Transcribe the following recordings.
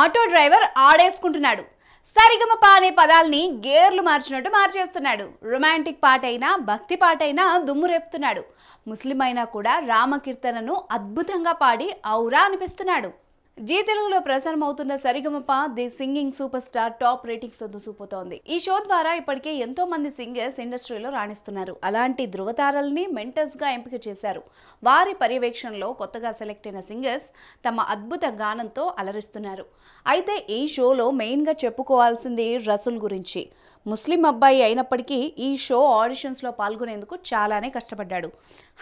auto driver ఆడేసుకుంటున్నాడు సరిగమ అనే పదాల్ని గేర్లు మార్చినట్టు మార్చేస్తున్నాడు romantic పాటైనా భక్తి పాటైనా దుమ్ము రేపుతున్నాడు ముస్లిం అయినా కూడా రామకీర్తనను అద్భుతంగా పాడి ఔరా అనిపిస్తున్నాడు జీ తెలుగులో ప్రసారం అవుతున్న Sa Re Ga Ma Pa the singing superstar top ratings దూసుకుపోతోంది ఈ షో ద్వారా ఇప్పటికే ఎంతో మంది సింగర్స్ ఇండస్ట్రీలో రాణిస్తున్నారు అలాంటి ధృవతారల్ని మెంటర్స్ గా ఎంపిక చేశారు వారి పర్యవేక్షణలో కొత్తగా సెలెక్ట్ అయిన సింగర్స్ తమ అద్భుత గానంతో అలరిస్తున్నారు అయితే ఈ షోలో మెయిన్ గా చెప్పుకోవాల్సింది రసుల్ గురించి ముస్లిం అబ్బాయి అయినప్పటికీ ఈ షో ఆడిషన్స్లో పాల్గొనేందుకు చాలానే కష్టపడ్డాడు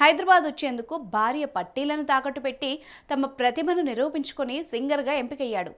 హైదరాబాద్ వచ్చేందుకు భార్య పట్టీలను తాకట్టు పెట్టి తమ ప్రతిభను నిరూపించుకొని సింగర్గా ఎంపికయ్యాడు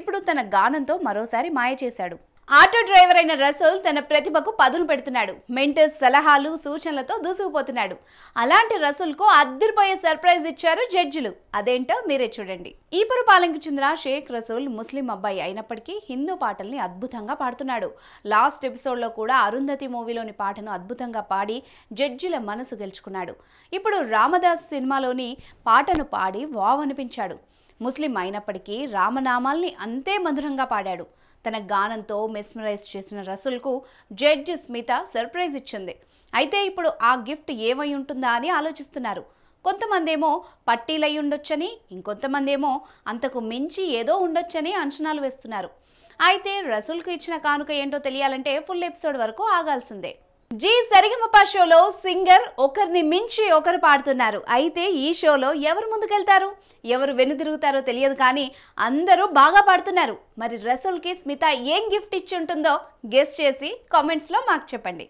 ఇప్పుడు తన గానంతో మరోసారి మాయ చేశాడు ఆటో డ్రైవర్ అయిన రసూల్ తన ప్రతిభకు పదును పెడుతున్నాడు మెంటర్స్ సలహాలు సూచనలతో దూసుకుపోతున్నాడు అలాంటి కు అద్దరిపోయే సర్ప్రైజ్ ఇచ్చారు జడ్జిలు అదేంటో మీరే చూడండి ఈపురపాలెంకు చెందిన షేక్ రసూల్ ముస్లిం అబ్బాయి అయినప్పటికీ హిందూ పాటల్ని అద్భుతంగా పాడుతున్నాడు లాస్ట్ ఎపిసోడ్లో కూడా అరుంధతి మూవీలోని పాటను అద్భుతంగా పాడి జడ్జిల మనసు గెలుచుకున్నాడు ఇప్పుడు రామదాస్ సినిమాలోని పాటను పాడి వావ్ అనిపించాడు ముస్లిం అయినప్పటికీ రామనామాల్ని అంతే మధురంగా పాడాడు తన గానంతో మెస్మరైజ్ చేసిన రసూల్కు జడ్జ్ స్మిత సర్ప్రైజ్ ఇచ్చింది అయితే ఇప్పుడు ఆ గిఫ్ట్ ఏమై ఉంటుందా అని ఆలోచిస్తున్నారు కొంతమందేమో పట్టీలై ఉండొచ్చని ఇంకొంతమందేమో అంతకు మించి ఏదో ఉండొచ్చని అంచనాలు వేస్తున్నారు అయితే రసూల్కు ఇచ్చిన కానుక ఏంటో తెలియాలంటే ఫుల్ ఎపిసోడ్ వరకు ఆగాల్సిందే జీ సరిగమప్ప షోలో సింగర్ ఒకరిని మించి ఒకరు పాడుతున్నారు అయితే ఈ షోలో ఎవరు ముందుకెళ్తారు ఎవరు వెనుదిరుగుతారో తెలియదు కానీ అందరూ బాగా పాడుతున్నారు మరి రసూల్కి స్మిత ఏం గిఫ్ట్ ఇచ్చి ఉంటుందో గెస్ట్ చేసి కామెంట్స్లో మాకు చెప్పండి